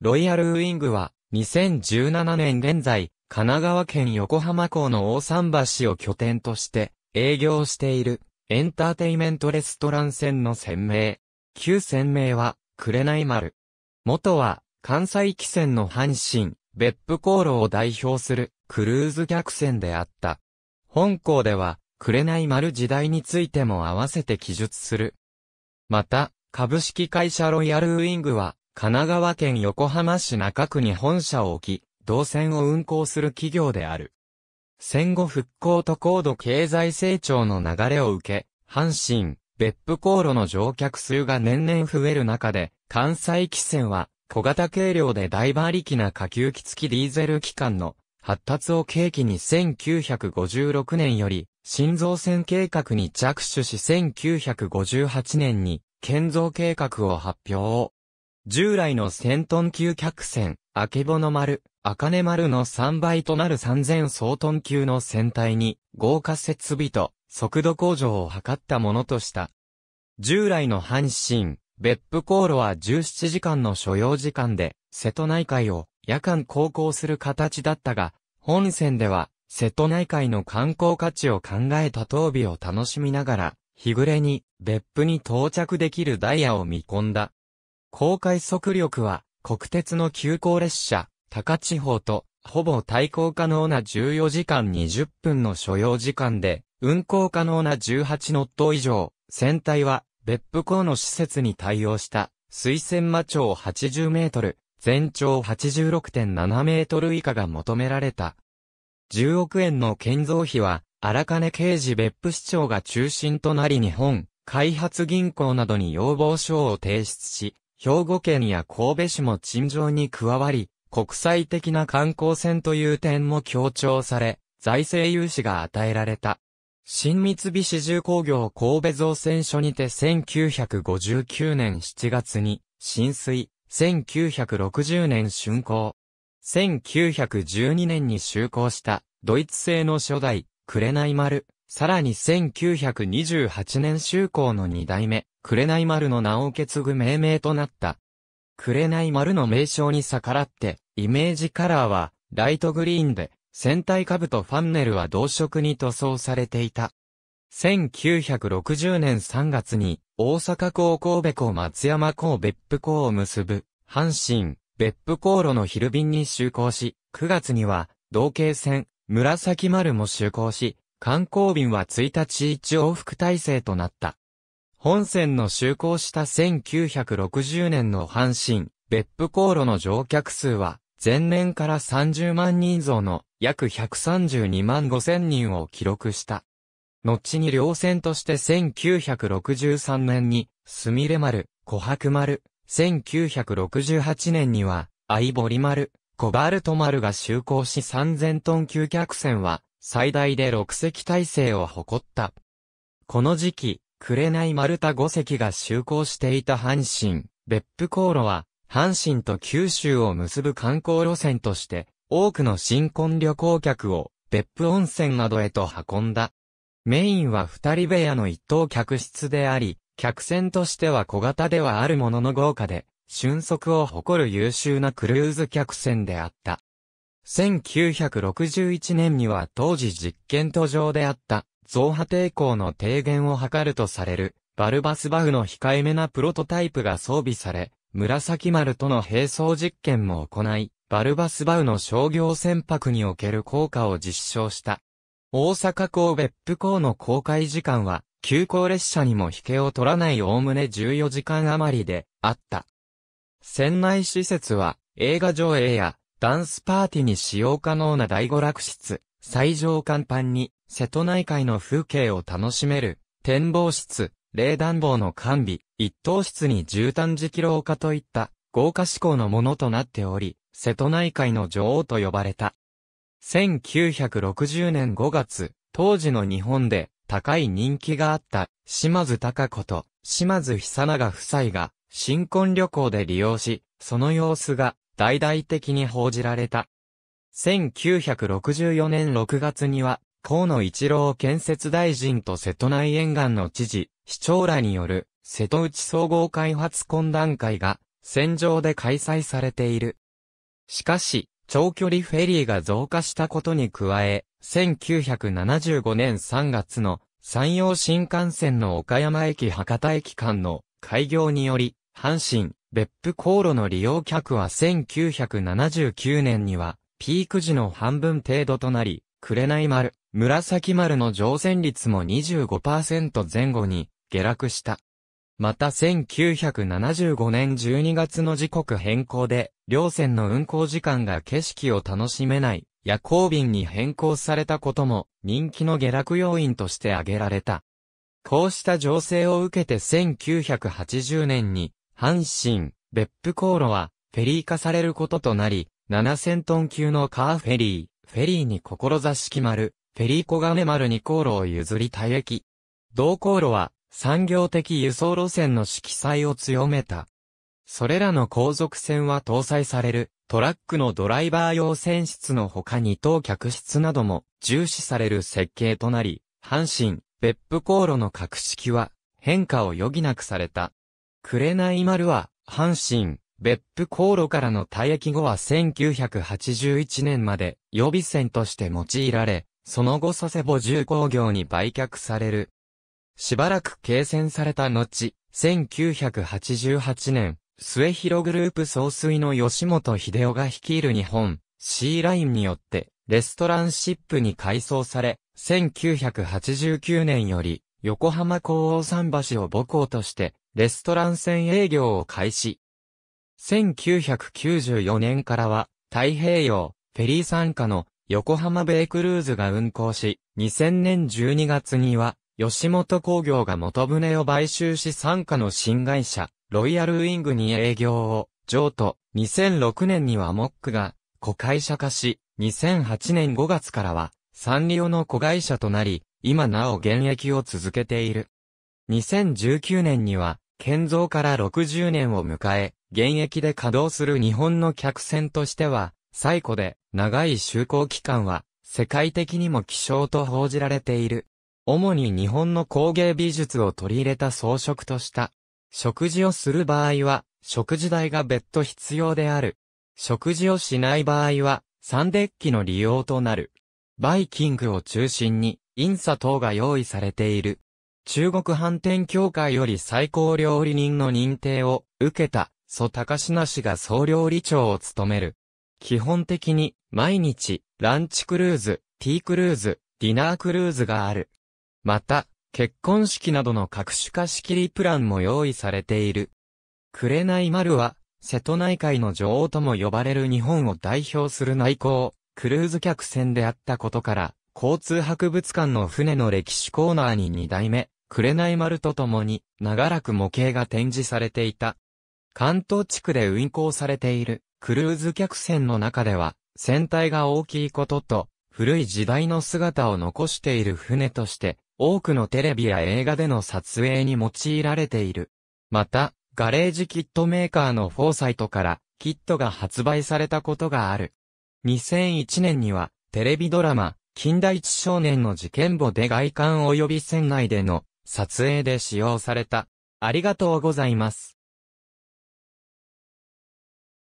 ロイヤルウィングは、2017年現在、神奈川県横浜港の大桟橋を拠点として、営業している、エンターテイメントレストラン船の船名。旧船名は、紅丸。元は、関西汽船の阪神、別府航路を代表する、クルーズ客船であった。本校では、紅丸時代についても合わせて記述する。また、株式会社ロイヤルウィングは、神奈川県横浜市中区に本社を置き、動線を運行する企業である。戦後復興と高度経済成長の流れを受け、阪神、別府航路の乗客数が年々増える中で、関西汽船は小型軽量で大馬力な下級機付きディーゼル機関の発達を契機に1956年より新造船計画に着手し1958年に建造計画を発表。従来の1000トン級客船、あけぼの丸、あかね丸の3倍となる3000総トン級の船体に、豪華設備と速度向上を図ったものとした。従来の阪神、別府航路は17時間の所要時間で、瀬戸内海を夜間航行する形だったが、本線では、瀬戸内海の観光価値を考えた当備を楽しみながら、日暮れに別府に到着できるダイヤを見込んだ。高快速力は、国鉄の急行列車、高地方と、ほぼ対抗可能な14時間20分の所要時間で、運行可能な18ノット以上、船体は、別府港の施設に対応した、水仙間長80メートル、全長86.7メートル以下が求められた。10億円の建造費は、荒金刑事別府市長が中心となり日本、開発銀行などに要望書を提出し、兵庫県や神戸市も陳情に加わり、国際的な観光船という点も強調され、財政融資が与えられた。新三菱重工業神戸造船所にて1959年7月に、浸水、1960年竣工。1912年に就航した、ドイツ製の初代、紅丸、さらに1928年就航の二代目、紅丸の名を受け継ぐ命名となった。紅丸の名称に逆らって、イメージカラーは、ライトグリーンで、船体株とファンネルは同色に塗装されていた。1960年3月に、大阪港神戸港松山港別府港を結ぶ、阪神、別府航路の昼便に就航し、9月には、同系船、紫丸も就航し、観光便は1日1往復体制となった。本線の就航した1960年の阪神、別府航路の乗客数は、前年から30万人増の約132万5千人を記録した。後に両線として1963年に、すみれ丸、琥珀丸、1968年には、相堀丸、コバルト丸が就航し3000トン級客船は、最大で6隻体制を誇った。この時期、い丸太5隻が就航していた阪神、別府航路は、阪神と九州を結ぶ観光路線として、多くの新婚旅行客を別府温泉などへと運んだ。メインは二人部屋の一等客室であり、客船としては小型ではあるものの豪華で、瞬足を誇る優秀なクルーズ客船であった。1961年には当時実験途上であった、増波抵抗の低減を図るとされる、バルバスバフの控えめなプロトタイプが装備され、紫丸との並走実験も行い、バルバスバウの商業船舶における効果を実証した。大阪港別府港の公開時間は、急行列車にも引けを取らない概ね14時間余りであった。船内施設は映画上映やダンスパーティーに使用可能な大娯楽室、最上甲板に、瀬戸内海の風景を楽しめる、展望室、冷暖房の完備、一等室に絨毯式廊下といった、豪華志向のものとなっており、瀬戸内海の女王と呼ばれた。1960年5月、当時の日本で高い人気があった島津隆子と島津久永夫妻が新婚旅行で利用し、その様子が大々的に報じられた。1964年6月には、河野一郎建設大臣と瀬戸内沿岸の知事、市長らによる、瀬戸内総合開発懇談会が、戦場で開催されている。しかし、長距離フェリーが増加したことに加え、1975年3月の山陽新幹線の岡山駅博多駅間の開業により、阪神、別府航路の利用客は1979年には、ピーク時の半分程度となり、紅丸、紫丸の乗船率も25%前後に下落した。また1975年12月の時刻変更で、両線の運行時間が景色を楽しめない夜行便に変更されたことも人気の下落要因として挙げられた。こうした情勢を受けて1980年に阪神、別府航路は、フェリー化されることとなり、7000トン級のカーフェリー、フェリーに志き丸、フェリー小金丸に航路を譲り退役。同航路は、産業的輸送路線の色彩を強めた。それらの航続船は搭載される、トラックのドライバー用船室の他に当客室なども重視される設計となり、阪神、別府航路の格式は変化を余儀なくされた。紅丸は、阪神、別府航路からの退役後は1981年まで予備船として用いられ、その後佐世保重工業に売却される。しばらく継戦された後、1988年、末広グループ総帥の吉本秀夫が率いる日本、C ラインによって、レストランシップに改装され、1989年より、横浜港大桟橋を母港として、レストラン船営業を開始。1994年からは、太平洋、フェリー参加の横浜ベイクルーズが運航し、2000年12月には、吉本工業が元船を買収し参加の新会社、ロイヤルウィングに営業を、譲渡、2006年にはモックが、子会社化し、2008年5月からは、サンリオの子会社となり、今なお現役を続けている。2019年には、建造から60年を迎え、現役で稼働する日本の客船としては、最古で長い就航期間は、世界的にも希少と報じられている。主に日本の工芸美術を取り入れた装飾とした。食事をする場合は、食事代が別途必要である。食事をしない場合は、サンデッキの利用となる。バイキングを中心に、インサ等が用意されている。中国反転協会より最高料理人の認定を受けた、蘇高品氏が総料理長を務める。基本的に、毎日、ランチクルーズ、ティークルーズ、ディナークルーズがある。また、結婚式などの各種貸し切りプランも用意されている。紅丸は、瀬戸内海の女王とも呼ばれる日本を代表する内港、クルーズ客船であったことから、交通博物館の船の歴史コーナーに2代目、紅丸とともに、長らく模型が展示されていた。関東地区で運行されている、クルーズ客船の中では、船体が大きいことと、古い時代の姿を残している船として、多くのテレビや映画での撮影に用いられている。また、ガレージキットメーカーのフォーサイトから、キットが発売されたことがある。2001年には、テレビドラマ、近代一少年の事件簿で外観及び船内での撮影で使用された。ありがとうございます。